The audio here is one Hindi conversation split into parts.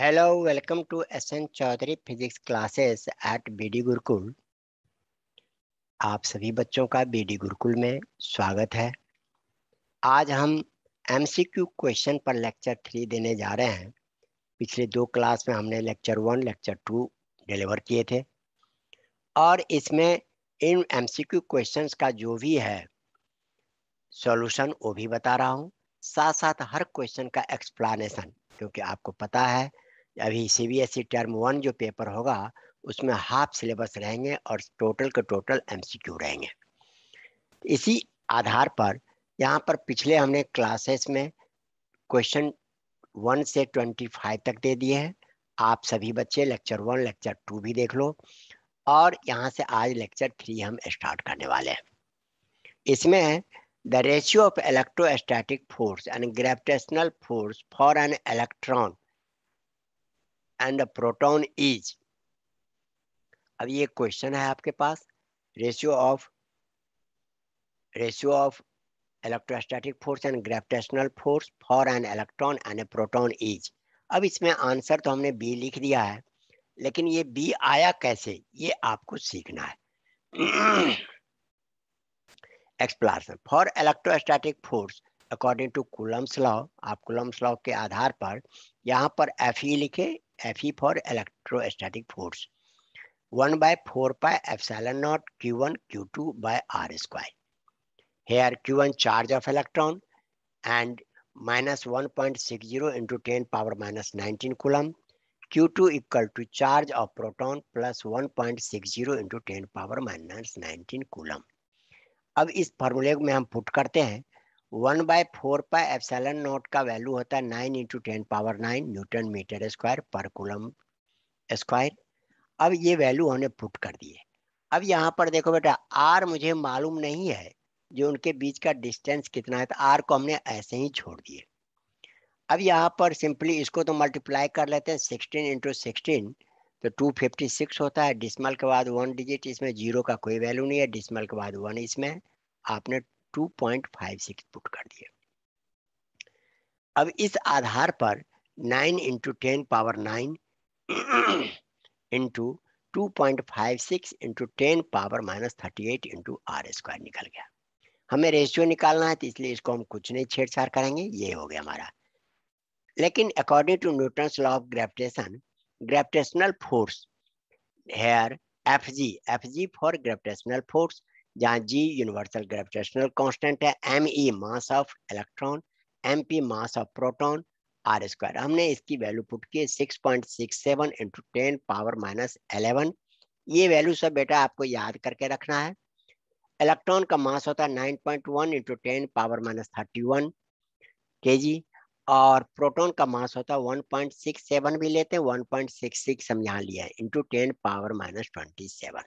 Hello, welcome to SN Chaudhary Physics classes at BD Gurukul. आप सभी बच्चों का BD गुरुकुल में स्वागत है आज हम एम क्वेश्चन पर लेक्चर थ्री देने जा रहे हैं पिछले दो क्लास में हमने lecture one lecture two deliver किए थे और इसमें इन एम सी क्यू क्वेश्चन का जो भी है सॉल्यूशन वो भी बता रहा हूँ साथ साथ हर क्वेश्चन का एक्सप्लानेशन क्योंकि आपको पता है अभी सीबीएसई टर्म वन जो पेपर होगा उसमें हाफ सिलेबस रहेंगे और टोटल के टोटल एमसीक्यू रहेंगे इसी आधार पर यहाँ पर पिछले हमने क्लासेस में क्वेश्चन वन से ट्वेंटी फाइव तक दे दिए हैं आप सभी बच्चे लेक्चर वन लेक्चर टू भी देख लो और यहाँ से आज लेक्चर थ्री हम स्टार्ट करने वाले हैं इसमें the ratio of electrostatic force and gravitational force for an electron and a proton is अब ये क्वेश्चन है आपके पास ratio of ratio of electrostatic force and gravitational force for an electron and a proton is अब इसमें आंसर तो हमने बी लिख दिया है लेकिन ये बी आया कैसे ये आपको सीखना है explanation for electrostatic force according to coulombs law आप कुलम्स लॉ के आधार पर यहाँ पर एफ ई लिखे F E for electrostatic force one by four pi epsilon naught Q one Q two by R square here q1 charge of electron and minus 1.60 into 10 power minus 19 coulomb q2 equal to charge of proton plus 1.60 into 10 power minus 19 coulomb अब इस फॉर्मूले में हम पुट करते हैं one by four pi epsilon naught का वैल्यू होता है nine into ten power nine newton metre square per coulomb square अब ये वैल्यू हमने पुट कर दिए अब यहाँ पर देखो बेटा आर मुझे मालूम नहीं है जो उनके बीच का डिस्टेंस कितना है तो आर को हमने ऐसे ही छोड़ दिए अब यहाँ पर सिंपली इसको तो मल्टीप्लाई कर लेते हैं सिक्सटीन इंटू सिक्सटीन तो टू फिफ्टी सिक्स होता है डिसमल के बाद वन डिजिट इसमें जीरो का कोई वैल्यू नहीं है डिसमल के बाद वन इसमें आपने 2.56 पुट कर दिए अब इस आधार पर 9 into ten power 9 into two point five six into ten power minus thirty eight into R square निकल गया हमें रेशियो निकालना है तो इसलिए इसको हम कुछ नहीं छेड़छाड़ करेंगे ये हो गया हमारा लेकिन according to Newton law of gravitation gravitational force here F G F G for gravitational force जहाँ जी यूनिवर्सल ग्रेविटेशनल कांस्टेंट है M E mass of electron M P mass of proton R square हमने इसकी वैल्यू पुट की six point six seven into ten power minus eleven ये वैल्यू सब बेटा आपको याद करके रखना है इलेक्ट्रॉन का मास होता है nine point one into ten power minus thirty one K G और प्रोटोन का मास होता है वन पॉइंट सिक्स सेवन भी लेते हैं वन पॉइंट सिक्स सिक्स हम यहाँ लिया है into ten power minus twenty seven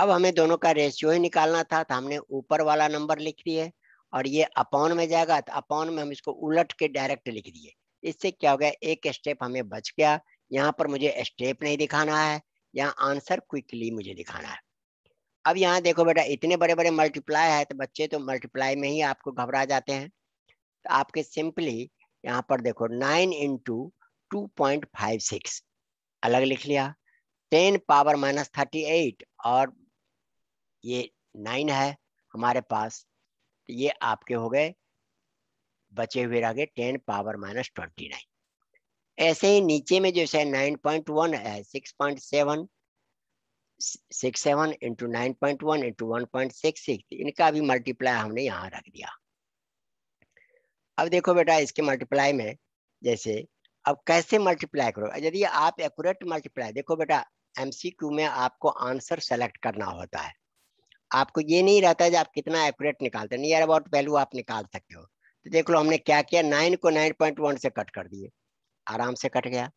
अब हमें दोनों का रेशियो ही निकालना था तो हमने ऊपर वाला नंबर लिख दिए और ये अपॉन में जाएगा तो अपॉन में हम इसको उलट के डायरेक्ट लिख दिए इससे क्या हो गया एक स्टेप हमें बच गया यहाँ पर मुझे स्टेप नहीं दिखाना है यहाँ आंसर क्विकली मुझे दिखाना है अब यहाँ देखो बेटा इतने बड़े बड़े मल्टीप्लाई है तो बच्चे तो मल्टीप्लाई में ही आपको घबरा जाते हैं तो आपके सिंपली यहाँ पर देखो nine into two point five six अलग लिख लिया ten power minus thirty eight और ये नाइन है हमारे पास तो ये आपके हो गए बचे हुए रह गए ten power minus twenty nine ऐसे ही नीचे में जैसे नाइन पॉइंट वन है six point seven six seven into nine point one into one point six six इनका भी मल्टीप्लाई हमने यहाँ रख दिया अब देखो बेटा इसके मल्टीप्लाई में जैसे अब कैसे मल्टीप्लाई करो यदि आप एक्यूरेट मल्टीप्लाई देखो बेटा एमसीक्यू में आपको आंसर सेलेक्ट करना होता है आपको ये नहीं रहता है आप कितना एक्यूरेट निकालते हैं नियर अबाउट वैल्यू आप निकाल सकते हो तो देख लो हमने क्या किया नाइन को नाइन पॉइंट वन से कट कर दिए आराम से कट गया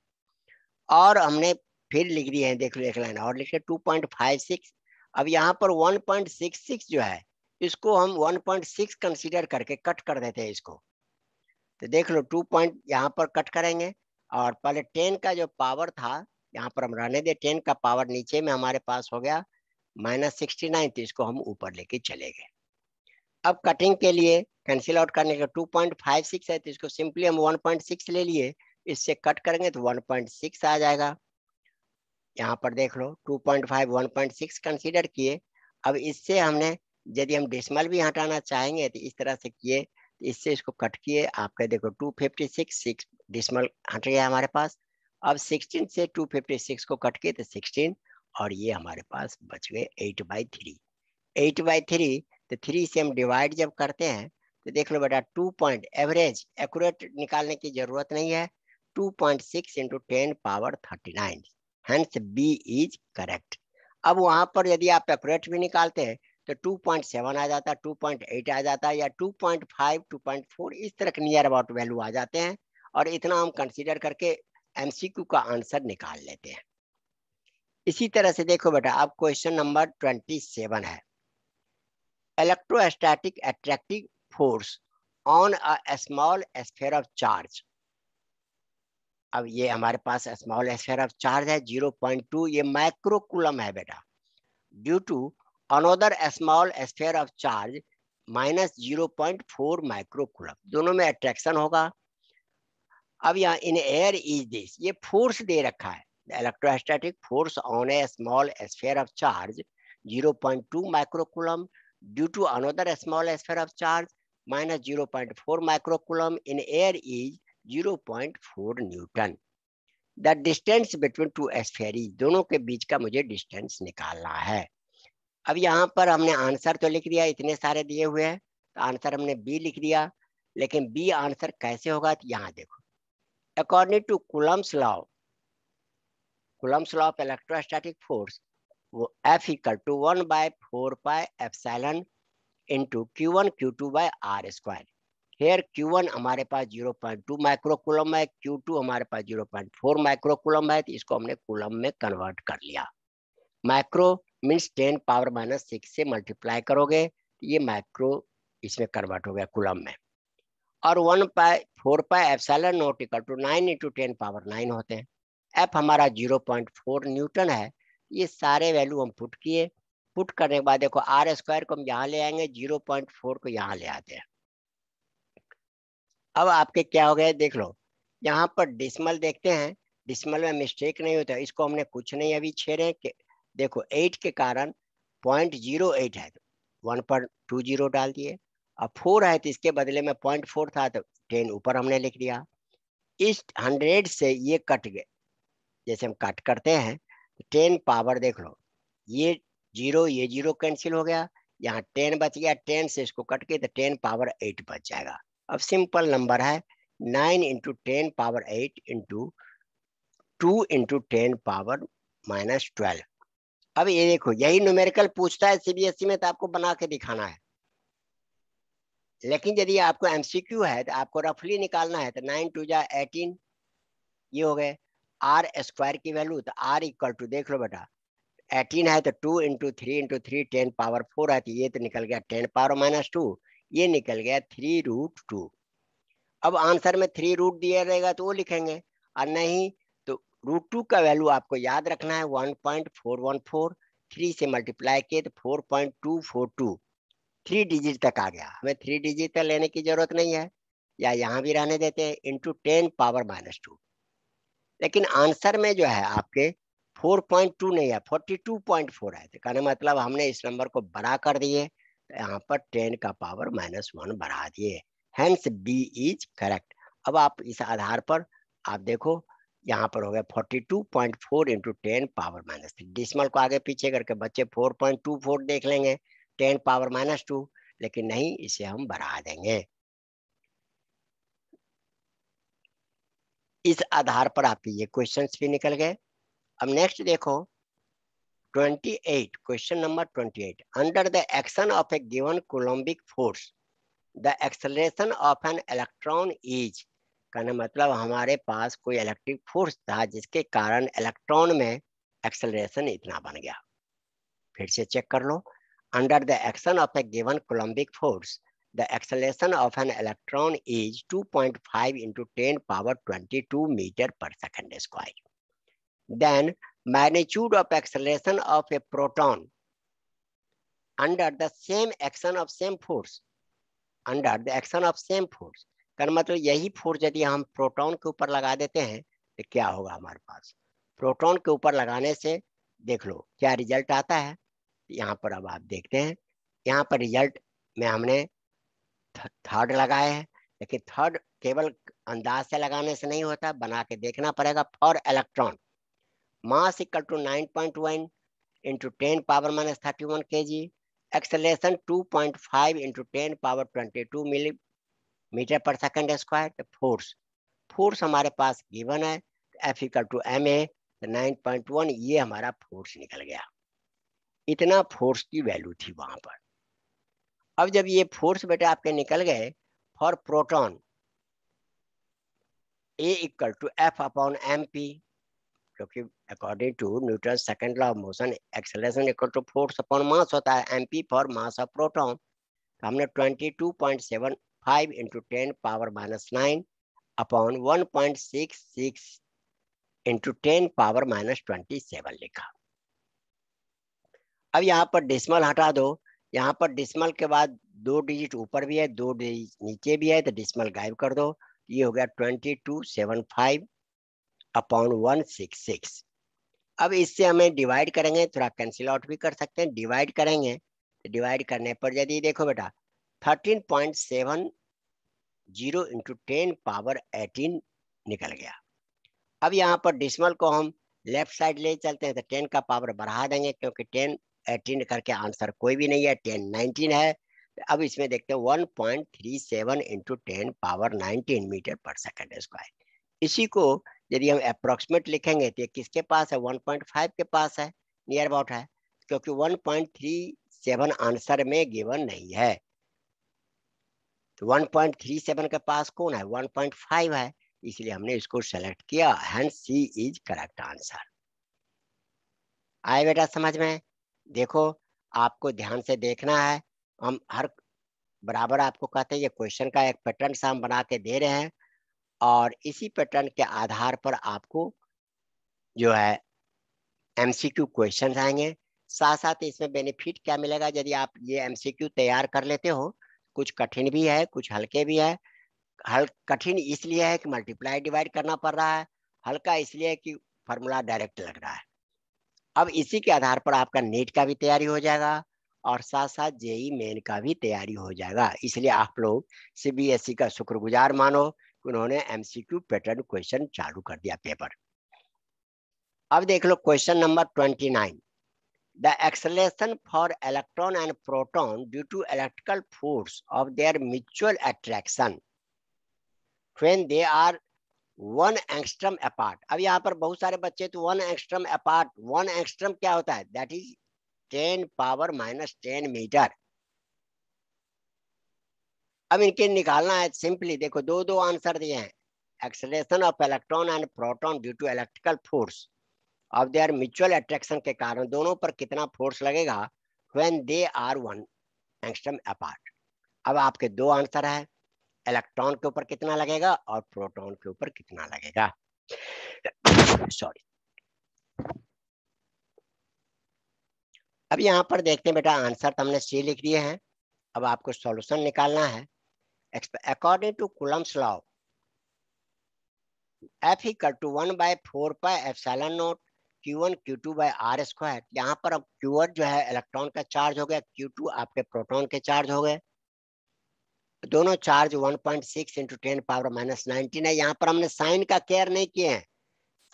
और हमने फिर लिख दिए हैं देख लो एक लाइन और लिखे टू पॉइंट फाइव सिक्स अब यहाँ पर वन पॉइंट सिक्स सिक्स जो है इसको हम वन पॉइंट सिक्स कंसिडर करके कट कर देते हैं इसको तो देख लो टू पॉइंट यहाँ पर कट करेंगे और पहले टेन का जो पावर था यहाँ पर हम रहने दे टेन का पावर नीचे में हमारे पास हो गया माइनस सिक्सटी नाइन तो इसको हम ऊपर लेके चले गए अब कटिंग के लिए कैंसिल आउट करने का टू पॉइंट फाइव सिक्स है तो इसको सिंपली हम वन पॉइंट सिक्स ले लिए इससे कट करेंगे तो वन पॉइंट सिक्स आ जाएगा यहाँ पर देख लो two point five one point six consider किए अब इससे हमने यदि हम डेसिमल भी हटाना चाहेंगे तो इस तरह से किए तो इससे इसको कट किए आपका देखो two fifty six six decimal हट गया हमारे पास अब सिक्सटीन से टू फिफ्टी सिक्स को कट किए तो सिक्सटीन और ये हमारे पास बच गए eight by three eight by three तो थ्री से हम डिवाइड जब करते हैं तो देख लो बेटा टू पॉइंट एवरेज एक्यूरेट निकालने की जरूरत नहीं है two point six into ten power thirty nine hence B is correct अब वहां पर यदि आप एक्यूरेट भी निकालते हैं तो 2.7 आ जाता 2.8 आ जाता या 2.5 2.4 इस तरह के नियर अबाउट वैल्यू आ जाते हैं और इतना हम कंसिडर करके एमसीक्यू का आंसर निकाल लेते हैं इसी तरह से देखो बेटा आप क्वेश्चन नंबर ट्वेंटी सेवन है electrostatic attractive force on a small sphere of charge अब ये हमारे पास स्मॉल स्फेयर ऑफ चार्ज है जीरो पॉइंट टू ये माइक्रोकुलम है बेटा due to another small sphere of charge minus zero point four microcoulomb दोनों में अट्रैक्शन होगा अब यहाँ इन एयर इज दिस ये फोर्स दे रखा है The electrostatic force on a small sphere of charge 0.2 microcoulomb due to another small sphere of charge minus 0.4 microcoulomb in air is 0.4 newton the distance between two spheres dono ke beech ka mujhe distance nikalna hai ab yahan par humne answer to likh diya itne sare diye hue हैं to answer humne b likh diya lekin b answer kaise hoga yahan dekho according to coulomb's law coulomb's law of electrostatic force वो F equal to one by four pi epsilon into Q one Q two by R square here Q one हमारे पास जीरो पॉइंट टू माइक्रोकुलम है क्यू टू हमारे पास जीरो पॉइंट फोर माइक्रोकुलम है तो इसको हमने कुलम में कन्वर्ट कर लिया micro means ten power minus six से मल्टीप्लाई करोगे तो ये माइक्रो इसमें कन्वर्ट हो गया कुलम में और one pi four pi F epsilon naught equal to nine into ten power nine होते हैं एफ हमारा 0.4 न्यूटन है ये सारे वैल्यू हम पुट किए पुट करने के बाद देखो आर स्क्वायर को हम यहाँ ले आएंगे 0.4 को यहाँ ले आते हैं अब आपके क्या हो गए देख लो यहाँ पर डिसमल देखते हैं डिसमल में मिस्टेक नहीं होता इसको हमने कुछ नहीं अभी छेड़े देखो एट के कारण पॉइंट जीरो एट है वन पर टू जीरो डाल दिए अब फोर है तो इसके बदले में पॉइंट फोर था तो टेन ऊपर हमने लिख दिया इस हंड्रेड से ये कट गए जैसे हम कट करते हैं टेन पावर देख लो ये जीरो ये जीरो कैंसिल हो गया यहाँ टेन बच गया टेन से इसको कट के तो टेन पावर एट बच जाएगा अब सिंपल नंबर है nine into ten power eight into two into ten power minus twelve अब ये देखो यही न्यूमेरिकल पूछता है सीबीएसई e में तो आपको बना के दिखाना है लेकिन यदि आपको एमसीक्यू है तो आपको रफली निकालना है तो नाइन टू जा एटीन ये हो गए आर स्क्वायर की वैल्यू तो आर इक्वल टू देख लो बेटा एटीन है तो two into three into three ten power four है तो ये तो निकल गया टेन पावर माइनस टू ये निकल गया थ्री रूट टू अब आंसर में थ्री रूट दिया रहेगा तो वो लिखेंगे और नहीं तो रूट टू का वैल्यू आपको याद रखना है one point four one four three से मल्टीप्लाई किए तो four point two four two three digit तक आ गया हमें थ्री डिजिट तक लेने की जरूरत नहीं है या यहाँ भी रहने देते हैं into ten power minus two लेकिन आंसर में जो है आपके 4.2 नहीं है 42.4 है तो कहने मतलब हमने इस नंबर को बड़ा कर दिए तो यहाँ पर टेन का पावर माइनस वन बढ़ा दिए हैंस बी इज करेक्ट अब आप इस आधार पर आप देखो यहाँ पर हो गया 42.4 point four into ten power minus three decimal को आगे पीछे करके बच्चे 4.24 देख लेंगे टेन पावर माइनस टू लेकिन नहीं इसे हम बढ़ा देंगे इस आधार पर आप ये क्वेश्चन भी निकल गए अब नेक्स्ट देखो 28 question number 28 under the action of a given coulombic force the acceleration of an electron is कहना मतलब हमारे पास कोई इलेक्ट्रिक फोर्स था जिसके कारण इलेक्ट्रॉन में एक्सलेशन इतना बन गया फिर से चेक कर लो under the action of a given coulombic force the acceleration of an electron is 2.5 into 10 power 22 meter per second square. Then magnitude of acceleration of a proton under the same action of same force under the action of same force कर मतलब यही फोर्स यदि हम प्रोटॉन के ऊपर लगा देते हैं तो क्या होगा हमारे पास प्रोटॉन के ऊपर लगाने से देख लो क्या रिजल्ट आता है यहाँ पर अब आप देखते हैं यहाँ पर रिजल्ट में हमने थर्ड लगाए हैं लेकिन थर्ड केवल अंदाज से लगाने से नहीं होता बना के देखना पड़ेगा for electron mass equal to nine point one into ten power minus thirty one K G acceleration two point five into ten power twenty two millimetre per second square force force हमारे पास गिवन है F equal to M A nine point one ये हमारा फोर्स निकल गया इतना फोर्स की वैल्यू थी वहां पर अब जब ये फोर्स बेटे आपके निकल गए for proton A equal to F upon M P क्योंकि according to Newton second law of motion acceleration equal to force upon mass होता है M P for mass of proton तो हमने twenty two point seven five into ten power minus nine upon one point six six into ten power minus twenty seven लिखा अब यहाँ पर डेसिमल हटा दो यहाँ पर डिसमल के बाद दो डिजिट ऊपर भी है दो डिजिट नीचे भी है तो डिसमल गायब कर दो ये हो गया twenty two seven five upon one six six अब इससे हमें डिवाइड करेंगे थोड़ा कैंसिल आउट भी कर सकते हैं डिवाइड करेंगे तो डिवाइड करने पर यदि देखो बेटा thirteen point seven zero into ten power eighteen निकल गया अब यहाँ पर डिसमल को हम लेफ्ट साइड ले चलते हैं तो टेन का पावर बढ़ा देंगे क्योंकि टेन एटीन करके आंसर कोई भी नहीं है टेन नाइनटीन है अब इसमें देखते हैं one point three seven into ten power nineteen metre per second square इसी को यदि हम अप्रोक्सीमेट लिखेंगे तो किसके पास है वन पॉइंट फाइव के पास है नियर अबाउट है क्योंकि one point three seven answer में गिवन नहीं है तो वन पॉइंट थ्री सेवन के पास कौन है वन पॉइंट फाइव है इसलिए हमने इसको सेलेक्ट किया hence C is correct answer आए बेटा समझ में देखो आपको ध्यान से देखना है हम हर बराबर आपको कहते हैं ये क्वेश्चन का एक पैटर्न सा हम बना के दे रहे हैं और इसी पैटर्न के आधार पर आपको जो है एमसीक्यू क्वेश्चंस आएंगे साथ साथ इसमें बेनिफिट क्या मिलेगा यदि आप ये एमसीक्यू तैयार कर लेते हो कुछ कठिन भी है कुछ हल्के भी है हल कठिन इसलिए है कि मल्टीप्लाई डिवाइड करना पड़ रहा है हल्का इसलिए है कि फार्मूला डायरेक्ट लग रहा है अब इसी के आधार पर आपका नेट का भी तैयारी हो जाएगा और साथ साथ जेई मेन का भी तैयारी हो जाएगा इसलिए आप लोग सीबीएसई का शुक्रगुजार मानो कि उन्होंने एमसीक्यू पैटर्न क्वेश्चन चालू कर दिया पेपर अब देख लो question number twenty nine the acceleration for electron and proton due to electrical force of their mutual attraction when they are one angstrom apart अब यहाँ पर बहुत सारे बच्चे तो one angstrom apart one angstrom क्या होता है that is ten power minus ten metre अब इनके निकालना है सिंपली देखो दो दो आंसर दिए हैं acceleration of electron and proton due to electrical force of their mutual attraction के कारण दोनों पर कितना फोर्स लगेगा when they are one angstrom apart अब आपके दो आंसर है इलेक्ट्रॉन के ऊपर कितना लगेगा और प्रोटॉन के ऊपर कितना लगेगा सॉरी अब यहां पर देखते हैं बेटा आंसर तो हमने सी लिख दिए हैं अब आपको सॉल्यूशन निकालना है according to coulombs law F equal to one by four pi epsilon naught Q one Q two by R square यहाँ पर अब क्यू जो है इलेक्ट्रॉन का चार्ज हो गया क्यू टू आपके प्रोटॉन के चार्ज हो गए दोनों charge 1.6 point six into ten power minus nineteen है यहाँ पर हमने साइन का केयर नहीं किए हैं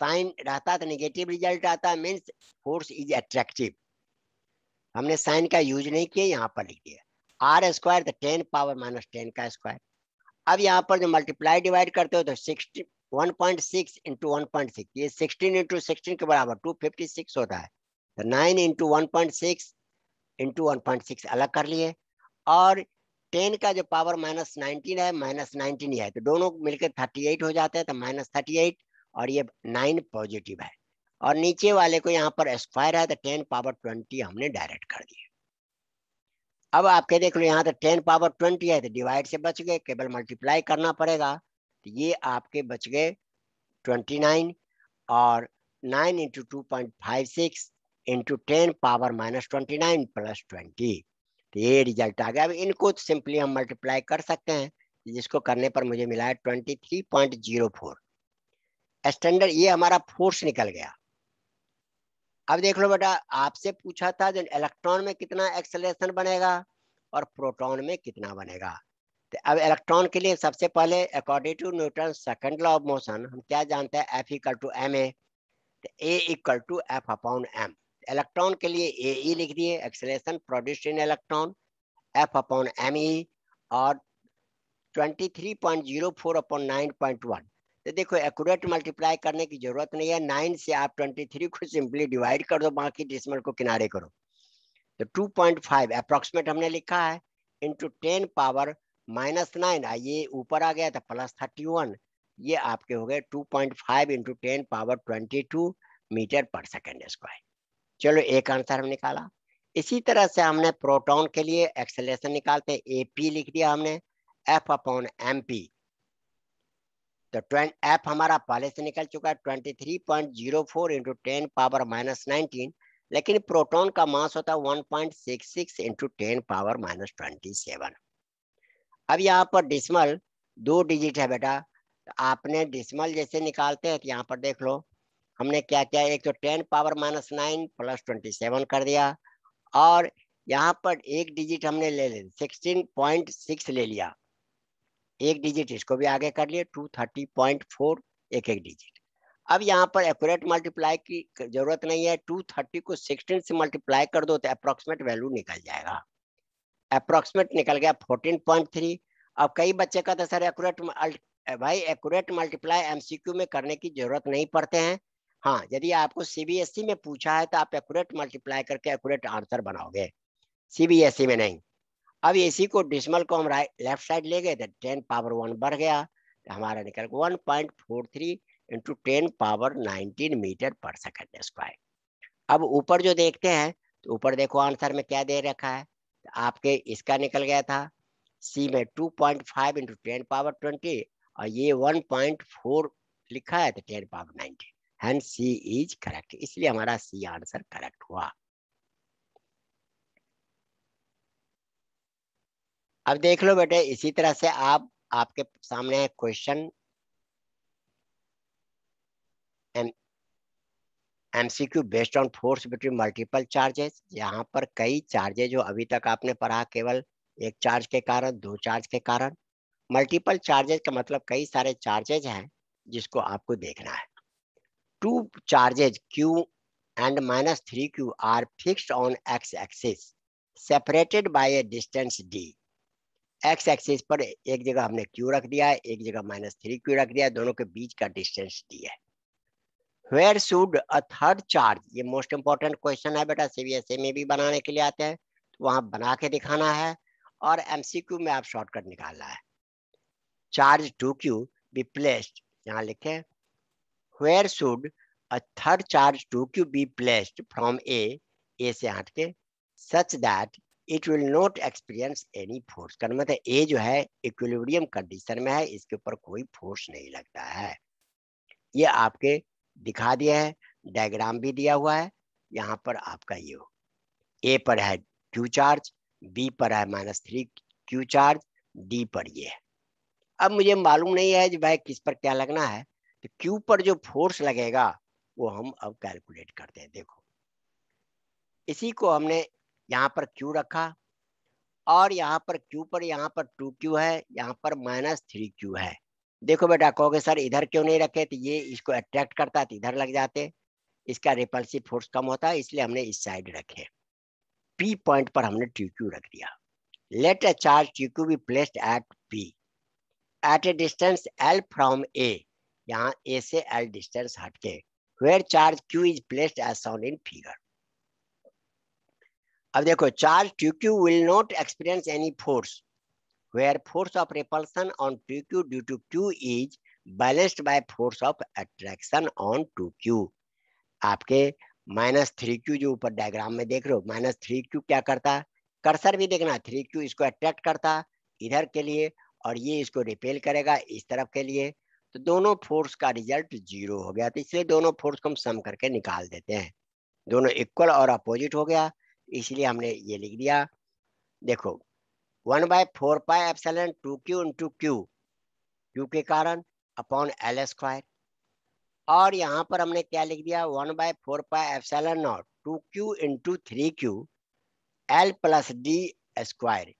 साइन रहता तो नेगेटिव रिजल्ट आता है मीन्स फोर्स इज अट्रैक्टिव हमने साइन का यूज नहीं किया यहाँ पर लिख दिया आर स्क्वायर तो टेन पावर माइनस टेन का स्क्वायर अब यहाँ पर जो मल्टीप्लाई डिवाइड करते हो तो sixty one point six into one point six ये सिक्सटीन इंटू सिक्सटीन के बराबर टू फिफ्टी सिक्स होता है तो नाइन इंटू वन पॉइंट अलग कर लिए और टेन का जो पावर माइनस नाइनटीन है माइनस नाइनटीन ही है तो दोनों मिलकर थर्टी एट हो जाते हैं तो माइनस थर्टी एट और ये नाइन पॉजिटिव है और नीचे वाले को यहाँ पर स्क्वायर है तो टेन पावर ट्वेंटी हमने डायरेक्ट कर दिया अब आपके देख लो यहाँ तो टेन पावर ट्वेंटी है तो डिवाइड से बच गए केवल मल्टीप्लाई करना पड़ेगा तो ये आपके बच गए ट्वेंटी नाइन और nine into two point five six into ten power minus twenty nine plus twenty तो ये रिजल्ट आ गया अब इनको सिंपली हम मल्टीप्लाई कर सकते हैं जिसको करने पर मुझे मिला है twenty three point zero four standard ये हमारा फोर्स निकल गया अब देख लो बेटा आपसे पूछा था जो इलेक्ट्रॉन में कितना एक्सेलरेशन बनेगा और प्रोटॉन में कितना बनेगा तो अब इलेक्ट्रॉन के लिए सबसे पहले according to Newton second law of motion हम क्या जानते हैं F equal to M A तो A equal to F upon M electron के लिए ए ई e लिख दिए acceleration produce in electron F upon M E और 23.04 अपॉन 9.1 तो देखो एक्यूरेट मल्टीप्लाई करने की जरूरत नहीं है नाइन से आप 23 को सिंपली डिवाइड कर दो बाकी डिसमल को किनारे करो तो 2.5 अप्रोक्सीमेट हमने लिखा है into ten power minus nine ये ऊपर आ गया था प्लस थर्टी वन ये आपके हो गए 2.5 point five into ten power twenty two metre per second square चलो एक आंसर हम निकाला इसी तरह से हमने प्रोटॉन के लिए एक्सलेशन निकालते ए पी लिख दिया हमने एफ अपॉन एम पी तो ट्वेंट एफ हमारा पहले से निकल चुका है twenty three point zero four into ten power minus nineteen लेकिन प्रोटॉन का मास होता है one point six six into ten power minus twenty seven अब यहाँ पर डिसमल दो डिजिट है बेटा तो आपने डिसमल जैसे निकालते हैं तो यहाँ पर देख लो हमने क्या किया एक तो ten power minus nine plus twenty seven कर दिया और यहाँ पर एक डिजिट हमने ले लिया सिक्सटीन पॉइंट सिक्स ले लिया एक डिजिट इसको भी आगे कर लिया टू थर्टी पॉइंट फोर एक एक डिजिट अब यहाँ पर एक्यूरेट मल्टीप्लाई की जरूरत नहीं है टू थर्टी को सिक्सटीन से मल्टीप्लाई कर दो तो अप्रोक्सीमेट वैल्यू निकल जाएगा अप्रोक्सीमेट निकल गया फोर्टीन पॉइंट थ्री अब कई बच्चे का तो सर एक्यूरेट भाई एक्यूरेट मल्टीप्लाई एमसीक्यू में करने की जरूरत नहीं पड़ते हैं हाँ यदि आपको सीबीएसई e में पूछा है तो आप एक्यूरेट मल्टीप्लाई करके एक्यूरेट आंसर बनाओगे सीबीएसई e में नहीं अब इसी को डिसमल को हम राइट लेफ्ट साइड ले गए तो टेन पावर वन बढ़ गया तो हमारा निकल गया one point four three into ten power nineteen metre per second square अब ऊपर जो देखते हैं तो ऊपर देखो आंसर में क्या दे रखा है तो आपके इसका निकल गया था सी में two point five into ten power twenty और ये वन पॉइंट फोर लिखा है तो ten power nineteen and C is correct इसलिए हमारा सी आंसर करेक्ट हुआ अब देख लो बेटे इसी तरह से आप आपके सामने है question MCQ based on force between multiple charges यहाँ पर कई चार्जेज जो अभी तक आपने पढ़ा केवल एक चार्ज के कारण दो चार्ज के कारण मल्टीपल चार्जेज का मतलब कई सारे चार्जेज हैं जिसको आपको देखना है two charges q and minus 3q are fixed on x-axis separated by a distance d. x-axis पर एक जगह हमने q रख दिया है एक जगह माइनस थ्री क्यू रख दिया है दोनों के बीच का डिस्टेंस d है where should a third charge ये मोस्ट इंपॉर्टेंट क्वेश्चन है बेटा सीबीएसई e में भी बनाने के लिए आते हैं तो वहां बना के दिखाना है और क्यू में आप शॉर्टकट निकालना है charge two Q be placed यहाँ लिखे where should a third charge two Q be placed from A A से हट के such that it will not experience any force का मतलब ए जो है इक्विलिब्रियम कंडीशन में है इसके ऊपर कोई फोर्स नहीं लगता है ये आपके दिखा दिया है डायग्राम भी दिया हुआ है यहाँ पर आपका ये ए पर है क्यू चार्ज बी पर है minus three Q charge D पर ये अब मुझे मालूम नहीं है कि भाई किस पर क्या लगना है तो Q पर जो फोर्स लगेगा वो हम अब कैलकुलेट करते हैं देखो इसी को हमने यहाँ पर Q रखा और यहाँ पर Q पर यहाँ पर टू क्यू है यहाँ पर माइनस थ्री क्यू है देखो बेटा कहोगे सर इधर क्यों नहीं रखे तो ये इसको अट्रैक्ट करता तो इधर लग जाते इसका रिपल्सिव फोर्स कम होता है इसलिए हमने इस साइड रखे P पॉइंट पर हमने ट्यू क्यू रख दिया let a charge two Q be placed at P at a distance L from A यहाँ ए से एल डिस्टेंस हटके where charge Q is placed as shown in figure अब देखो charge two Q will not experience any force where force of repulsion on two Q due to Q is balanced by force of attraction on two Q आपके माइनस थ्री क्यू जो ऊपर डायग्राम में देख रहे हो माइनस थ्री क्यू क्या करता है कर्सर भी देखना थ्री क्यू इसको अट्रैक्ट करता इधर के लिए और ये इसको रिपेल करेगा इस तरफ के लिए तो दोनों फोर्स का रिजल्ट जीरो हो गया तो इसलिए दोनों फोर्स को हम सम करके निकाल देते हैं दोनों इक्वल और अपोजिट हो गया इसलिए हमने ये लिख दिया देखो one by four pi epsilon two Q into Q Q के कारण अपॉन एल स्क्वायर और यहाँ पर हमने क्या लिख दिया one by four pi epsilon naught two Q into three Q L plus D square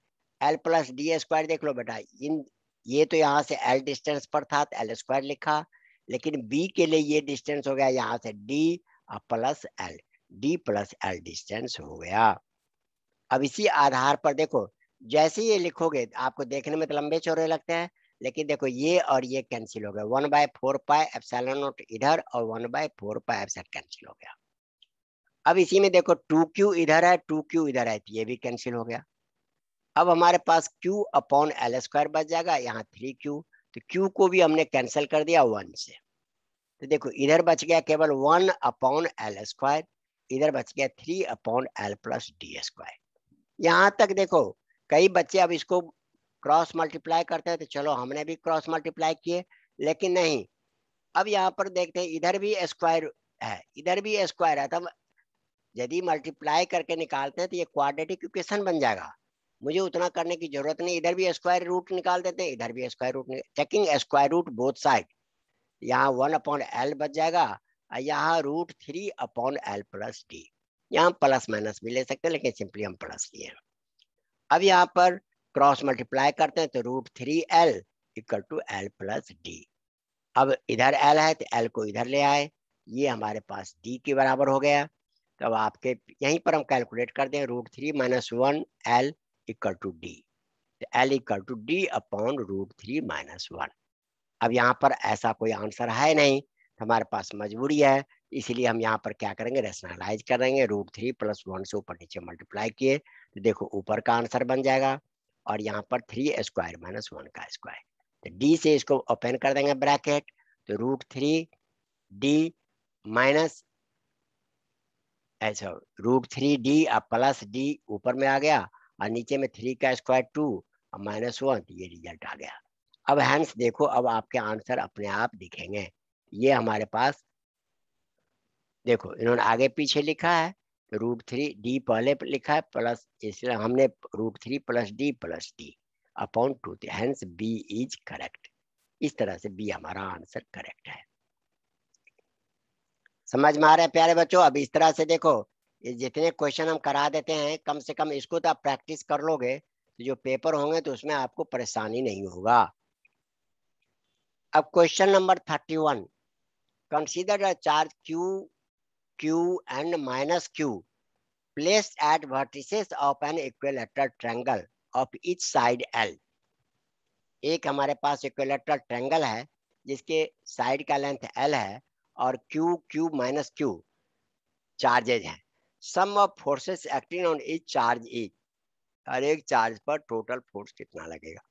L plus D square देख लो बेटा इन ये तो यहाँ से एल डिस्टेंस पर था तो एल स्क्वायर लिखा लेकिन बी के लिए ये डिस्टेंस हो गया यहाँ से डी और plus L D plus L distance हो गया अब इसी आधार पर देखो जैसे ये लिखोगे आपको देखने में तो लंबे चौड़े लगते हैं लेकिन देखो ये और ये कैंसिल हो गया वन बाय फोर पाए एफसेलन इधर और one by four pi F cancel हो गया अब इसी में देखो टू क्यू इधर है टू क्यू इधर है तो ये भी कैंसिल हो गया अब हमारे पास Q अपॉन एल स्क्वायर बच जाएगा यहाँ थ्री क्यू तो Q को भी हमने कैंसिल कर दिया वन से तो देखो इधर बच गया केवल वन अपॉन एल स्क्वायर इधर बच गया three upon L plus D square यहाँ तक देखो कई बच्चे अब इसको क्रॉस मल्टीप्लाई करते हैं तो चलो हमने भी क्रॉस मल्टीप्लाई किए लेकिन नहीं अब यहाँ पर देखते हैं इधर भी स्क्वायर है इधर भी स्क्वायर है तब यदि मल्टीप्लाई करके निकालते हैं तो ये क्वाड्रेटिक इक्वेशन बन जाएगा मुझे उतना करने की जरूरत नहीं इधर भी स्क्वायर रूट निकाल देते हैं इधर भी square root checking square root both side यहाँ वन अपॉन एल बच जाएगा यहाँ root three upon L plus D यहाँ प्लस माइनस भी ले सकते हैं लेकिन सिंपली हम प्लस लिए अब यहाँ पर क्रॉस मल्टीप्लाई करते हैं तो root three L equal to L plus D अब इधर एल है तो एल को इधर ले आए ये हमारे पास डी के बराबर हो गया तो अब आपके यहीं पर हम कैलकुलेट कर दें root three minus one L equal to D L equal to D upon root three minus one अब यहाँ पर ऐसा कोई आंसर है नहीं हमारे पास मजबूरी है इसीलिए हम यहाँ पर क्या करेंगे रेशनलाइज करेंगे रूट थ्री प्लस वन से ऊपर नीचे मल्टीप्लाई किए तो देखो ऊपर का आंसर बन जाएगा और यहाँ पर थ्री स्क्वायर माइनस वन का स्क्वायर तो डी से इसको ओपन कर देंगे ब्रैकेट तो रूट थ्री डी माइनस ऐसा रूट थ्री डी और प्लस डी ऊपर में आ गया और नीचे में थ्री का स्क्वायर टू और माइनस वन ये रिजल्ट आ गया अब हैंस देखो अब आपके आंसर अपने आप दिखेंगे ये हमारे पास देखो इन्होंने आगे पीछे लिखा है रूट थ्री डी पहले लिखा है प्लस इसलिए हमने root three plus D plus D upon two hence B is correct इस तरह से बी हमारा आंसर करेक्ट है समझ में आ रहा है प्यारे बच्चों अब इस तरह से देखो ये जितने क्वेश्चन हम करा देते हैं कम से कम इसको तो आप प्रैक्टिस कर लोगे तो जो पेपर होंगे तो उसमें आपको परेशानी नहीं होगा अब question number thirty one consider charge Q Q and minus Q place at vertices of an equilateral triangle of each side L एक हमारे पास इक्वेलेटरल ट्रैंगल है जिसके साइड का लेंथ एल है और Q Q minus Q charges हैं sum of forces acting on each charge each हर एक चार्ज पर टोटल फोर्स कितना लगेगा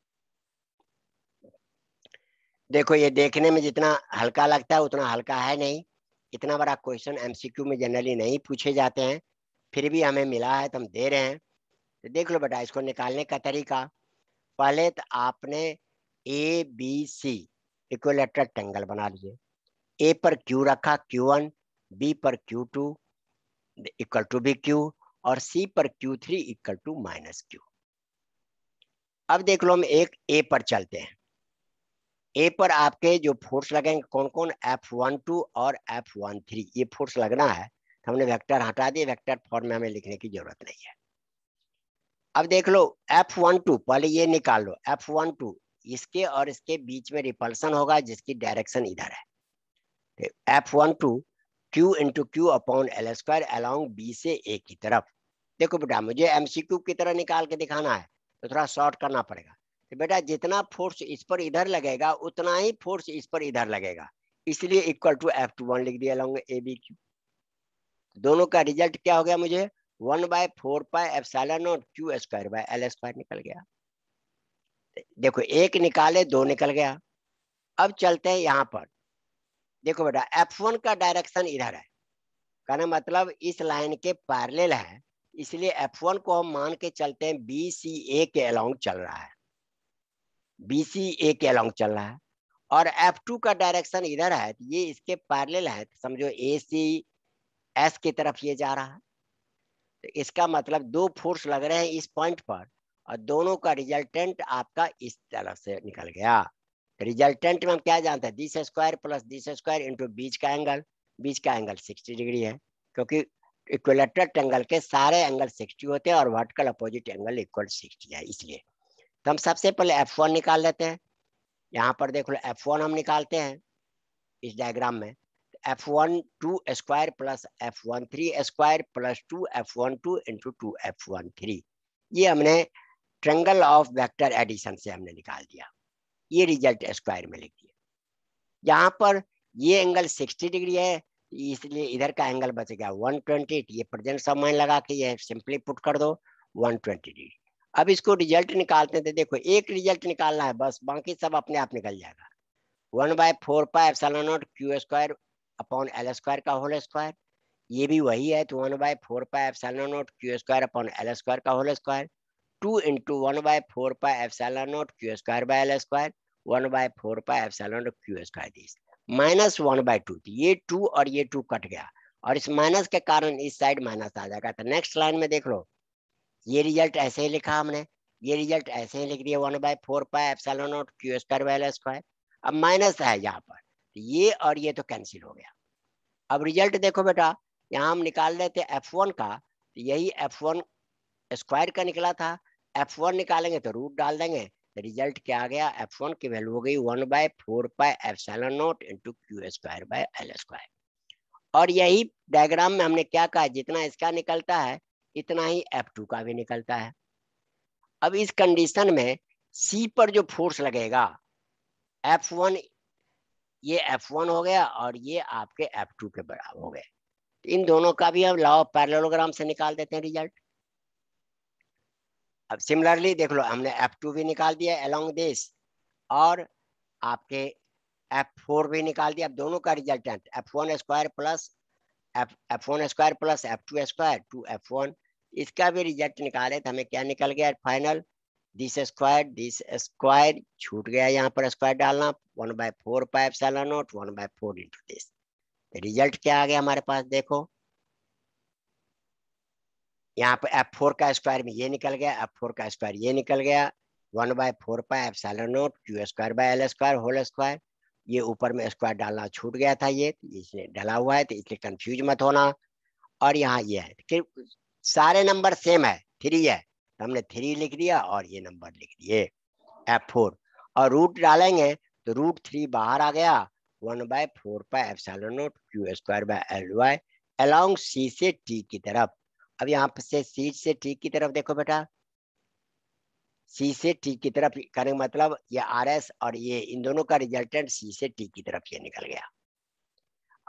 देखो ये देखने में जितना हल्का लगता है उतना हल्का है नहीं इतना बड़ा क्वेश्चन एमसीक्यू में जनरली नहीं पूछे जाते हैं फिर भी हमें मिला है तो हम दे रहे हैं तो देख लो बेटा इसको निकालने का तरीका पहले तो आपने A B C equilateral triangle बना लीजिए ए पर क्यू रखा क्यू वन बी पर Q two equal to B Q और सी पर Q three equal to minus Q अब देख लो हम एक ए पर चलते हैं ए पर आपके जो फोर्स लगेंगे कौन कौन एफ वन टू और एफ वन थ्री ये फोर्स लगना है तो हमने वेक्टर हटा दिए वेक्टर फॉर्म में हमें लिखने की जरूरत नहीं है अब देख लो एफ वन टू पहले ये निकाल लो एफ वन टू इसके और इसके बीच में रिपल्सन होगा जिसकी डायरेक्शन इधर है F one two Q into q upon l square along b से a की तरफ देखो बेटा मुझे एम सी क्यू की तरह निकाल के दिखाना है तो थोड़ा शॉर्ट करना पड़ेगा तो बेटा जितना फोर्स इस पर इधर लगेगा उतना ही फोर्स इस पर इधर लगेगा इसलिए equal to F two one लिख दिया ए बी क्यू दोनों का रिजल्ट क्या हो गया मुझे one by four pi epsilon naught Q square by L square निकल गया देखो एक निकाले दो निकल गया अब चलते हैं यहाँ पर देखो बेटा एफ वन का डायरेक्शन इधर है कहना मतलब इस लाइन के पैरेलल है इसलिए एफ वन को हम मान के चलते हैं बी सी ए के अलोंग चल रहा है बी सी ए के अलोंग चल रहा है और एफ टू का डायरेक्शन इधर है तो ये इसके पैरेलल है तो समझो ए सी एस की तरफ ये जा रहा है तो इसका मतलब दो फोर्स लग रहे हैं इस पॉइंट पर और दोनों का रिजल्टेंट आपका इस तरफ से निकल गया रिजल्टेंट में हम क्या जानते हैं this square plus this square into बीच का एंगल बीच का एंगल 60 डिग्री है क्योंकि इक्वलेटरल ट्रेंगल के सारे एंगल 60 होते हैं और वर्टिकल अपोजिट एंगल इक्वल 60 है इसलिए तो हम सबसे पहले एफ वन निकाल लेते हैं यहाँ पर देख लो एफ वन हम निकालते हैं इस डायग्राम में F one two square plus F one three square plus two F one two into two F one three ये हमने ट्रेंगल ऑफ वेक्टर एडिशन से हमने निकाल दिया ये रिजल्ट स्क्वायर में लिख दिया यहाँ पर ये एंगल 60 डिग्री है इसलिए इधर का एंगल बचेगा 120 ये प्रेजेंट समय लगा के ये सिंपली पुट कर दो 120 डिग्री अब इसको रिजल्ट निकालते हैं तो देखो एक रिजल्ट निकालना है बस बाकी सब अपने आप निकल जाएगा one by four pi epsilon naught Q square upon L square का होल स्क्वायर ये भी वही है तो one by four pi epsilon naught Q square upon L square का whole square two into one by four pi epsilon naught Q square by L square one by four pi epsilon naught Q square this minus one by two ये टू और ये टू कट गया और इस माइनस के कारण इस साइड माइनस आ जाएगा तो नेक्स्ट लाइन में देख लो ये रिजल्ट ऐसे ही लिखा हमने ये रिजल्ट ऐसे ही लिख दिया one by four pi epsilon naught Q square by L square अब माइनस है यहाँ पर तो ये और ये तो कैंसिल हो गया अब रिजल्ट देखो बेटा यहाँ हम निकाल रहे थे एफ वन का तो यही एफ वन स्क्वायर का निकला था एफ वन निकालेंगे तो रूट डाल देंगे तो रिजल्ट क्या आ गया एफ वन की वैल्यू हो गई one by four by epsilon naught into Q square by L square और यही डायग्राम में हमने क्या कहा जितना इसका निकलता है इतना ही एफ टू का भी निकलता है अब इस कंडीशन में सी पर जो फोर्स लगेगा एफ वन ये एफ वन हो गया और ये आपके एफ टू के बराबर हो गए इन दोनों का भी हम लॉ पैरेललोग्राम से निकाल देते हैं रिजल्ट अब सिमिलरली देख लो हमने एफ टू भी निकाल दिया अलोंग दिस और आपके एफ फोर भी निकाल दिया अब दोनों का resultant F one square plus F one square plus F two square two F one इसका भी रिजल्ट निकाले तो हमें क्या निकल गया final this square this square छूट गया यहाँ पर स्क्वायर डालना one by four pi epsilon naught one by four into this result क्या आ गया हमारे पास देखो यहाँ पर एफ फोर का स्क्वायर में ये निकल गया एफ फोर का स्क्वायर ये निकल गया one by four pi epsilon naught Q square by L square whole square ये ऊपर में स्क्वायर डालना छूट गया था ये इसने डाला हुआ है तो इसलिए कंफ्यूज मत होना और यहाँ ये है फिर सारे नंबर सेम है थ्री है तो हमने थ्री लिख दिया और ये नंबर लिख दिए एफ फोर और रूट डालेंगे तो रूट थ्री बाहर आ गया one by four pi epsilon naught Q square by L Y along C से टी की तरफ अब यहाँ से सी से टी की तरफ देखो बेटा सी से टी की तरफ करें मतलब ये आर एस और ये इन दोनों का रिजल्टेंट सी से टी की तरफ ये निकल गया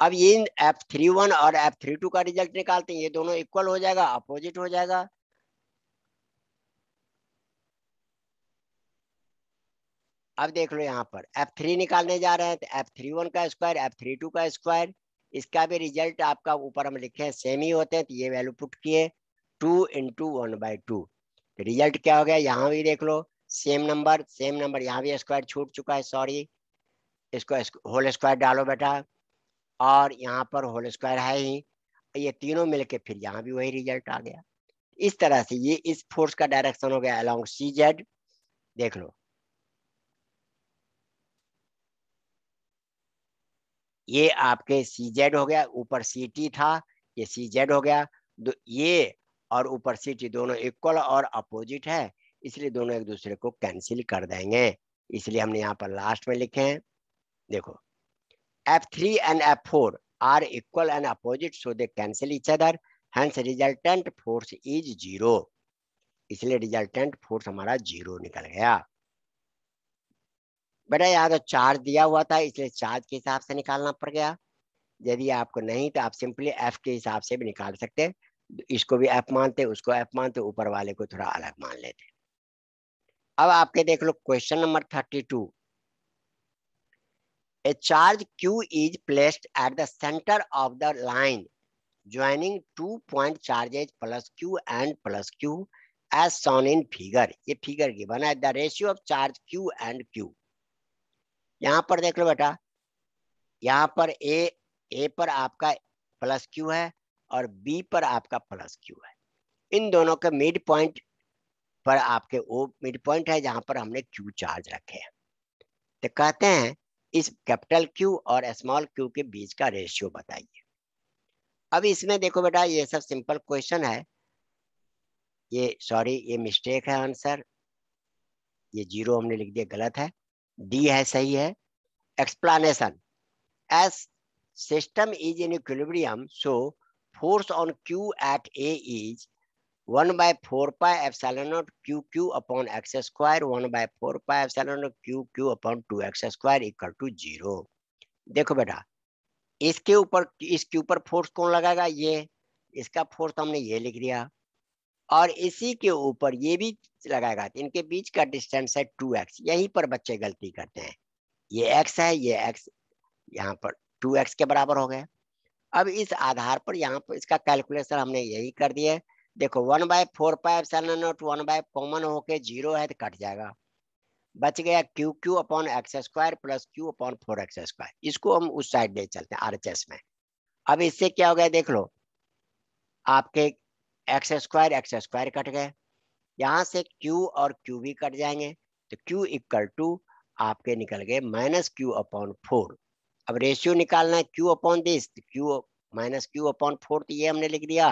अब ये एफ थ्री वन और एफ थ्री टू का रिजल्ट निकालते हैं ये दोनों इक्वल हो जाएगा अपोजिट हो जाएगा अब देख लो यहाँ पर एफ थ्री निकालने जा रहे हैं तो एफ थ्री वन का स्क्वायर एफ थ्री टू का स्क्वायर इसका भी रिजल्ट आपका ऊपर हम लिखे हैं सेम ही होते हैं तो ये वैल्यू पुट किए two into one by two result क्या हो गया यहाँ भी देख लो सेम नंबर सेम नंबर यहाँ भी स्क्वायर छूट चुका है सॉरी इसको होल स्क्वायर डालो बेटा और यहाँ पर होल स्क्वायर है ही ये तीनों मिलके फिर यहाँ भी वही रिजल्ट आ गया इस तरह से ये इस फोर्स का डायरेक्शन हो गया अलॉन्ग सी जेड देख लो ये आपके सी जेड हो गया ऊपर सी टी था ये सी जेड हो गया दो ये और ऊपर सी टी दोनों इक्वल और अपोजिट है इसलिए दोनों एक दूसरे को कैंसिल कर देंगे इसलिए हमने यहाँ पर लास्ट में लिखे हैं देखो F three and F four are equal and opposite so they cancel each other hence resultant force is zero इसलिए रिजल्टेंट फोर्स हमारा जीरो निकल गया बेटा यहाँ तो चार दिया हुआ था इसलिए चार्ज के हिसाब से निकालना पड़ गया यदि आपको नहीं तो आप सिंपली एफ के हिसाब से भी निकाल सकते इसको भी एफ मानते उसको एफ मानते ऊपर वाले को थोड़ा अलग मान लेते अब आपके देख लो question number thirty two a charge Q is placed at the centre of the line joining two point charges plus Q and plus Q as shown in figure ये फिगर बना है the ratio of charge Q and Q यहाँ पर देख लो बेटा यहाँ पर ए ए पर आपका प्लस क्यू है और बी पर आपका प्लस क्यू है इन दोनों के मिड पॉइंट पर आपके ओ मिड पॉइंट है जहां पर हमने क्यू चार्ज रखे हैं तो कहते हैं इस कैपिटल क्यू और स्मॉल क्यू के बीच का रेशियो बताइए अब इसमें देखो बेटा ये सब सिंपल क्वेश्चन है ये सॉरी ये मिस्टेक है आंसर ये जीरो हमने लिख दिया गलत है डी है सही है explanation S system is in equilibrium so force on Q at A is one by four pi F सेलोनोट Q Q upon X square one by four pi F सेलोनोट Q Q upon two x square equal to zero देखो बेटा इसके ऊपर इसके ऊपर फोर्स कौन लगाएगा ये इसका फोर्स तो हमने ये लिख दिया और इसी के ऊपर ये भी लगाएगा इनके बीच का डिस्टेंस है टू एक्स यही पर बच्चे गलती करते हैं ये एक्स है ये एक्स यहाँ पर टू एक्स के बराबर हो गया अब इस आधार पर यहाँ पर इसका कैलकुलेशन हमने यही कर दिया है देखो one by four five epsilon naught one by common होके जीरो है तो कट जाएगा बच गया Q Q upon X square plus Q upon four X square इसको हम उस साइड ले चलते हैं आर में अब इससे क्या हो गया देख लो आपके X square X square cut गए यहाँ से क्यू और क्यू भी कट जाएंगे तो क्यू इक्वल टू आपके निकल गए माइनस क्यू अपॉन फोर अब रेशियो निकालना है Q upon this Q minus Q upon four तो ये हमने लिख दिया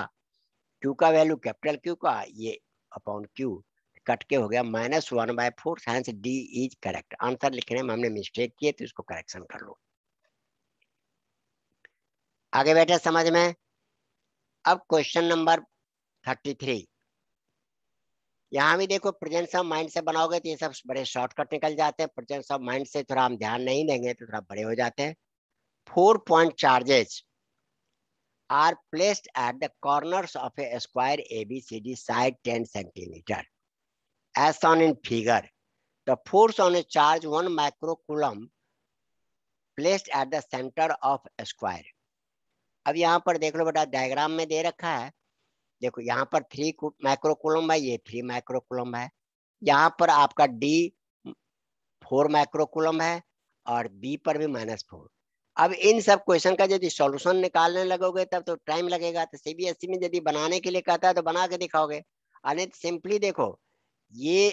क्यू का वैल्यू कैपिटल क्यू का ये अपॉन क्यू कट के हो गया minus one by four since D is correct answer लिखने में हमने मिस्टेक किए तो इसको करेक्शन कर लो आगे बैठे समझ में अब क्वेश्चन नंबर थर्टी थ्री यहाँ भी देखो प्रेजेंस ऑफ माइंड से बनाओगे तो ये सब बड़े शॉर्टकट निकल जाते हैं प्रेजेंस ऑफ माइंड से थोड़ा हम ध्यान नहीं देंगे तो थोड़ा बड़े हो जाते हैं four point charges are placed at the corners of a square A B C D side ten centimetre as shown in figure the force on a charge one microcoulomb placed at the centre of square अब यहाँ पर देख लो बेटा डायग्राम में दे रखा है देखो यहाँ पर थ्री माइक्रोकुलम है ये थ्री माइक्रोकुलम है यहाँ पर आपका डी फोर माइक्रोकुलम है और बी पर भी माइनस फोर अब इन सब क्वेश्चन का यदि सॉल्यूशन निकालने लगोगे तब तो टाइम लगेगा तो सीबीएसई e में यदि बनाने के लिए कहता है तो बना के दिखाओगे अनित सिंपली देखो ये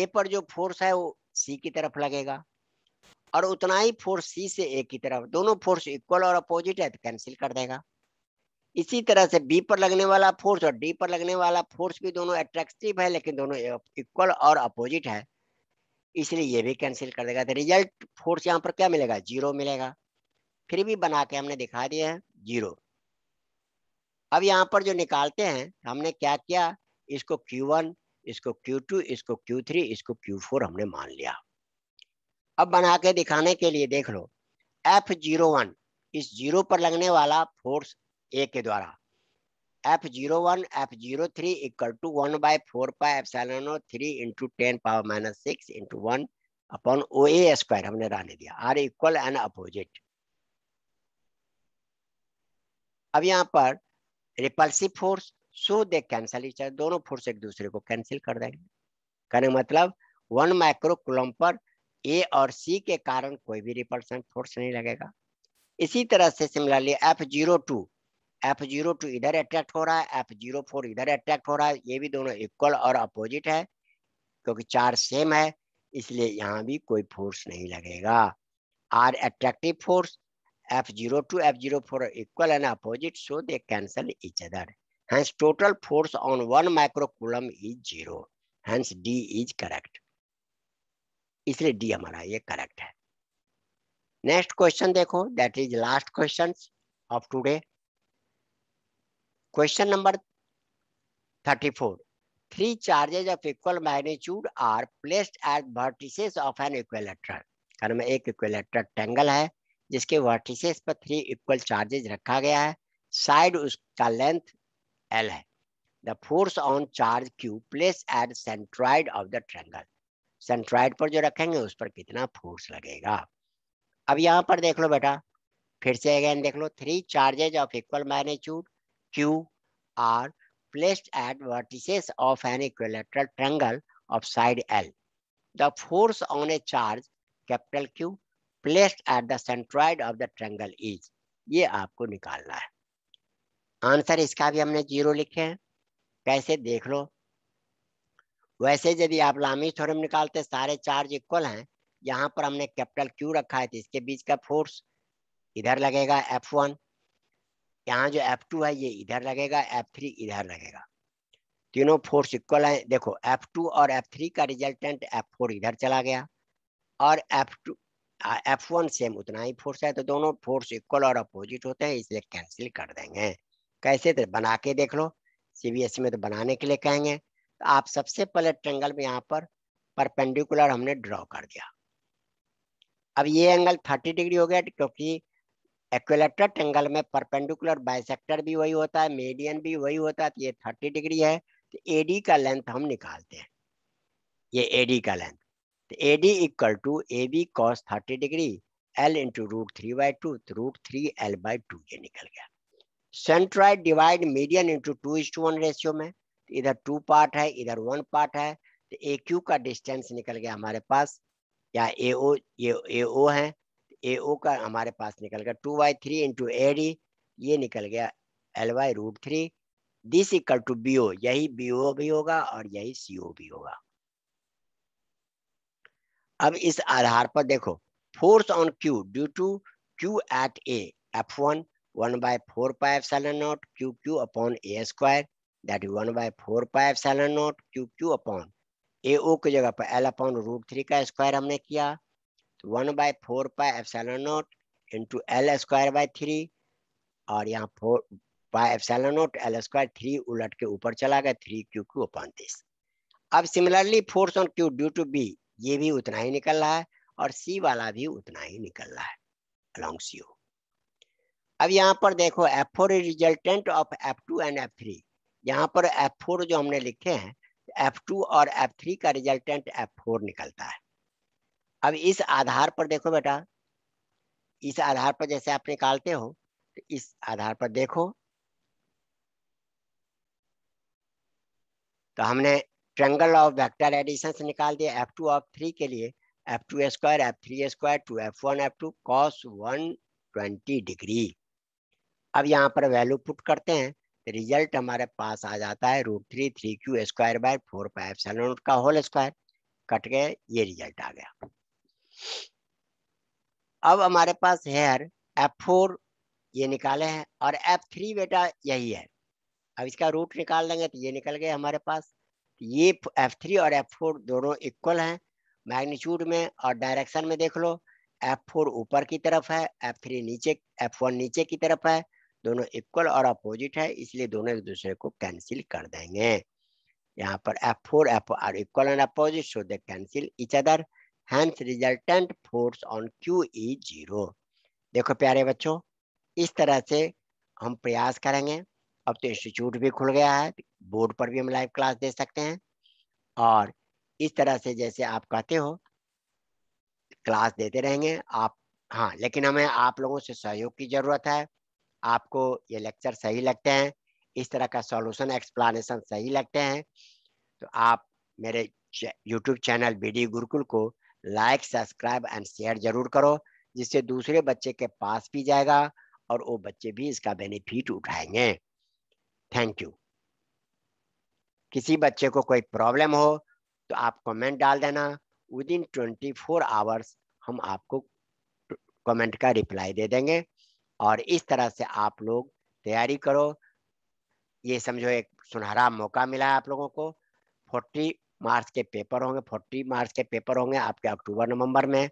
ए पर जो फोर्स है वो सी की तरफ लगेगा और उतना ही फोर्स सी से ए की तरफ दोनों फोर्स इक्वल और अपोजिट है तो कैंसिल कर देगा इसी तरह से बी पर लगने वाला फोर्स और डी पर लगने वाला फोर्स भी दोनों अट्रैक्टिव है लेकिन दोनों इक्वल और अपोजिट है इसलिए ये भी कैंसिल कर देगा तो रिजल्ट फोर्स यहाँ पर क्या मिलेगा जीरो मिलेगा फिर भी बना के हमने दिखा दिया है जीरो अब यहाँ पर जो निकालते हैं हमने क्या किया इसको Q1 इसको Q2 इसको Q3 इसको Q4 हमने मान लिया अब बना के दिखाने के लिए देख लो F01 इस जीरो पर लगने वाला फोर्स ए के द्वारा F zero one F zero three equal to one by four pi epsilon three into ten power minus six into one upon O A square हमने रहने दिया आर इक्वल एंड अपोजिट अब यहाँ पर repulsive force so they cancel each दोनों फोर्स एक दूसरे को कैंसिल कर देंगे कहने मतलब वन माइक्रो कुलम पर ए और सी के कारण कोई भी रिपल्सन फोर्स नहीं लगेगा इसी तरह से similarly F zero two F zero two इधर अट्रैक्ट हो रहा है एफ जीरो फोर इधर अट्रैक्ट हो रहा है ये भी दोनों इक्वल और अपोजिट है क्योंकि चार सेम है इसलिए यहाँ भी कोई फोर्स नहीं लगेगा are attractive force F zero two F zero four equal and opposite so they cancel each other hence total force on one microcoulomb is zero hence D is correct इसलिए डी हमारा ये करेक्ट है नेक्स्ट क्वेश्चन देखो that is last question of today question number thirty four three charges of equal magnitude are placed at vertices of an equilateral. कारण में एक इक्वलेटर टेंगल है जिसके वर्टिसेस पर थ्री इक्वल चार्जेज रखा गया है साइड उसका लेंथ एल है the force on charge Q place at centroid of the triangle centroid पर जो रखेंगे उस पर कितना फोर्स लगेगा अब यहाँ पर देख लो बेटा फिर से अगेन देख लो three charges of equal magnitude Q are placed at vertices of an equilateral triangle of side L. The force on a charge capital Q placed at the centroid of the triangle is ये आपको निकालना है आंसर इसका भी हमने जीरो लिखे हैं कैसे देख लो वैसे यदि आप लामी थ्योरम निकालते सारे चार्ज इक्वल हैं यहाँ पर हमने कैपिटल क्यू रखा है तो इसके बीच का फोर्स इधर लगेगा एफ वन यहाँ जो एफ टू है ये इधर लगेगा एफ थ्री इधर लगेगा तीनों फोर्स इक्वल है देखो एफ टू और एफ थ्री का रिजल्टेंट एफ फोर इधर चला गया और F two F one same उतना ही फोर्स है तो दोनों फोर्स इक्वल और अपोजिट होते हैं इसलिए कैंसिल कर देंगे कैसे तो बना के देख लो ई e में तो बनाने के लिए कहेंगे तो आप सबसे पहले ट्रेंगल में यहाँ पर परपेंडिकुलर हमने ड्रॉ कर दिया अब ये एंगल 30 डिग्री हो गया क्योंकि एक्वेलेटर ट्रेंगल में परपेंडिकुलर बाइसेक्टर भी वही होता है मेडियन भी वही होता है तो ये थर्टी डिग्री है तो ए का लेंथ हम निकालते हैं ये ए का लेंथ तो A D equal to A B cos thirty degree L into root three by two तो root three L by two ये निकल गया centroid divide median into two is two one ratio में तो इधर टू पार्ट है इधर वन पार्ट है तो ए क्यू का डिस्टेंस निकल गया हमारे पास या ए ओ ये ए ओ है ए ओ का हमारे पास निकल गया two Y three into A D ये निकल गया L Y root three this equal to B O यही बी ओ भी होगा और यही सी ओ भी होगा अब इस आधार पर देखो force on Q due to Q at A F one one by four pi epsilon naught Q Q upon A square that is one by four pi epsilon naught Q Q upon A O की जगह पर एल अपॉन रूट थ्री का स्क्वायर हमने किया one by four pi epsilon naught into L square by three और यहाँ four pi epsilon naught L square three उलट के ऊपर चला गया थ्री क्यू क्यू अपन अब similarly force on Q due to B ये भी उतना ही निकल रहा है और सी वाला भी उतना ही निकल रहा है अलॉन्ग सी अब यहाँ पर देखो F four resultant of F two and F three यहाँ पर एफ फोर जो हमने लिखे हैं एफ टू और एफ थ्री का रिजल्टेंट एफ फोर निकलता है अब इस आधार पर देखो बेटा इस आधार पर जैसे आप निकालते हो तो इस आधार पर देखो तो हमने ट्रेंगल ऑफ वेक्टर एडिशन से निकाल दिया एफ टू ऑफ थ्री के लिए F two square F three square two F one F two cos one twenty degree अब यहाँ पर वैल्यू पुट करते हैं तो रिजल्ट हमारे पास आ जाता है root three three Q square by four five seven का होल स्क्वायर कट गए ये रिजल्ट आ गया अब हमारे पास हेयर एफ फोर ये निकाले हैं और एफ थ्री बेटा यही है अब इसका रूट निकाल लेंगे तो ये निकल गए हमारे पास तो ये एफ थ्री और एफ फोर दोनों इक्वल हैं मैग्नीट्यूड में और डायरेक्शन में देख लो एफ फोर ऊपर की तरफ है एफ थ्री नीचे एफ वन नीचे की तरफ है दोनों इक्वल और अपोजिट है इसलिए दोनों एक दूसरे को कैंसिल कर देंगे यहाँ पर F four F are equal and opposite so they cancel each other hence resultant force on Q is zero देखो प्यारे बच्चों इस तरह से हम प्रयास करेंगे अब तो इंस्टीट्यूट भी खुल गया है बोर्ड पर भी हम लाइव क्लास दे सकते हैं और इस तरह से जैसे आप कहते हो क्लास देते रहेंगे आप हाँ लेकिन हमें आप लोगों से सहयोग की ज़रूरत है आपको ये लेक्चर सही लगते हैं इस तरह का सॉल्यूशन एक्सप्लानेशन सही लगते हैं तो आप मेरे YouTube channel B D Gurukul को लाइक सब्सक्राइब एंड शेयर जरूर करो जिससे दूसरे बच्चे के पास भी जाएगा और वो बच्चे भी इसका बेनिफिट उठाएंगे थैंक यू किसी बच्चे को कोई प्रॉब्लम हो तो आप कमेंट डाल देना within twenty four hours हम आपको कमेंट का रिप्लाई दे देंगे और इस तरह से आप लोग तैयारी करो ये समझो एक सुनहरा मौका मिला है आप लोगों को फोर्टी मार्च के पेपर होंगे फोर्टी मार्च के पेपर होंगे आपके अक्टूबर नवंबर में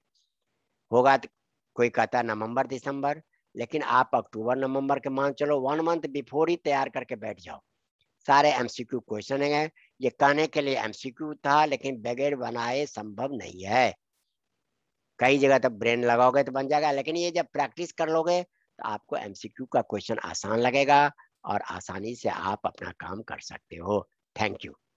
होगा तो कोई कहता है नवम्बर दिसंबर लेकिन आप अक्टूबर नवंबर के मान चलो वन मंथ बिफोर ही तैयार करके बैठ जाओ सारे एमसीक्यू क्वेश्चन है ये कहने के लिए एमसीक्यू था लेकिन बगैर बनाए संभव नहीं है कई जगह तो ब्रेन लगाओगे तो बन जाएगा लेकिन ये जब प्रैक्टिस कर लोगे तो आपको एमसीक्यू का क्वेश्चन आसान लगेगा और आसानी से आप अपना काम कर सकते हो थैंक यू